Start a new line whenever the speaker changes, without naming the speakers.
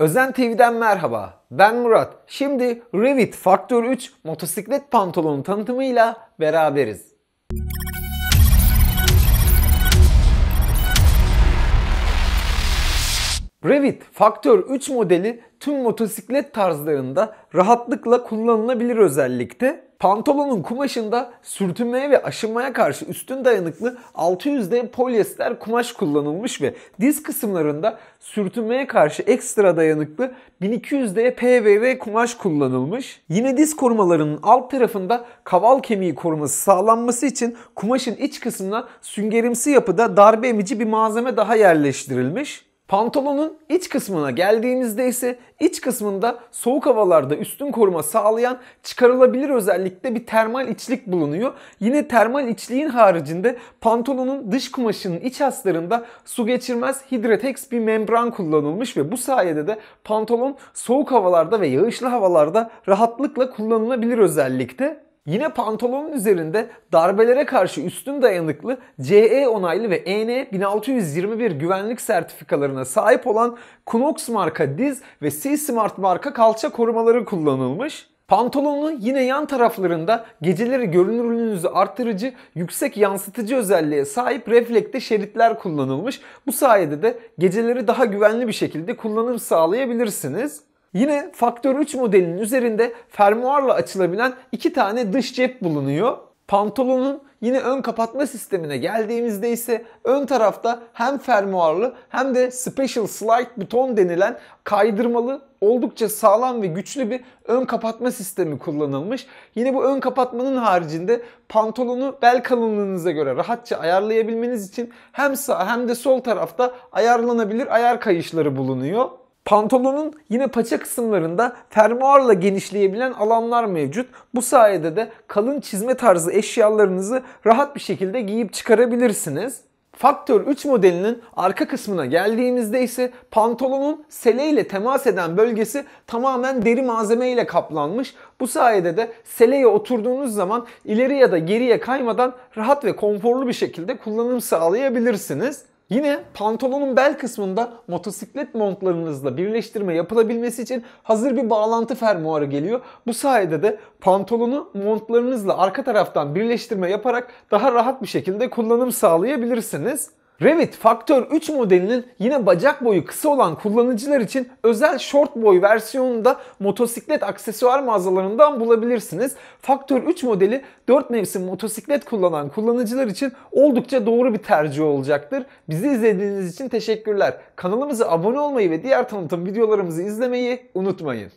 Özen TV'den merhaba. Ben Murat. Şimdi Revit Faktör 3 motosiklet pantolonu tanıtımıyla beraberiz. Revit Faktör 3 modeli tüm motosiklet tarzlarında rahatlıkla kullanılabilir özellikte. Pantolonun kumaşında sürtünmeye ve aşınmaya karşı üstün dayanıklı 600D polyester kumaş kullanılmış ve diz kısımlarında sürtünmeye karşı ekstra dayanıklı 1200D PVV kumaş kullanılmış. Yine diz korumalarının alt tarafında kaval kemiği koruması sağlanması için kumaşın iç kısmına süngerimsi yapıda darbe emici bir malzeme daha yerleştirilmiş. Pantolonun iç kısmına geldiğimizde ise iç kısmında soğuk havalarda üstün koruma sağlayan çıkarılabilir özellikle bir termal içlik bulunuyor. Yine termal içliğin haricinde pantolonun dış kumaşının iç haslarında su geçirmez hidretex bir membran kullanılmış ve bu sayede de pantolon soğuk havalarda ve yağışlı havalarda rahatlıkla kullanılabilir özellikte. Yine pantolonun üzerinde darbelere karşı üstün dayanıklı CE onaylı ve EN 1621 güvenlik sertifikalarına sahip olan Knox marka diz ve C-Smart marka kalça korumaları kullanılmış. Pantolonun yine yan taraflarında geceleri görünürlüğünüzü arttırıcı, yüksek yansıtıcı özelliğe sahip reflekte şeritler kullanılmış. Bu sayede de geceleri daha güvenli bir şekilde kullanım sağlayabilirsiniz. Yine faktör 3 modelinin üzerinde fermuarla açılabilen iki tane dış cep bulunuyor. Pantolonun yine ön kapatma sistemine geldiğimizde ise ön tarafta hem fermuarlı hem de special slide buton denilen kaydırmalı oldukça sağlam ve güçlü bir ön kapatma sistemi kullanılmış. Yine bu ön kapatmanın haricinde pantolonu bel kalınlığınıza göre rahatça ayarlayabilmeniz için hem sağ hem de sol tarafta ayarlanabilir ayar kayışları bulunuyor. Pantolonun yine paça kısımlarında fermuarla genişleyebilen alanlar mevcut. Bu sayede de kalın çizme tarzı eşyalarınızı rahat bir şekilde giyip çıkarabilirsiniz. Faktör 3 modelinin arka kısmına geldiğimizde ise pantolonun sele ile temas eden bölgesi tamamen deri malzeme ile kaplanmış. Bu sayede de seleye oturduğunuz zaman ileri ya da geriye kaymadan rahat ve konforlu bir şekilde kullanım sağlayabilirsiniz. Yine pantolonun bel kısmında motosiklet montlarınızla birleştirme yapılabilmesi için hazır bir bağlantı fermuarı geliyor. Bu sayede de pantolonu montlarınızla arka taraftan birleştirme yaparak daha rahat bir şekilde kullanım sağlayabilirsiniz. Revit Faktör 3 modelinin yine bacak boyu kısa olan kullanıcılar için özel short boy versiyonunu da motosiklet aksesuar mağazalarından bulabilirsiniz. Faktör 3 modeli 4 mevsim motosiklet kullanan kullanıcılar için oldukça doğru bir tercih olacaktır. Bizi izlediğiniz için teşekkürler. Kanalımıza abone olmayı ve diğer tanıtım videolarımızı izlemeyi unutmayın.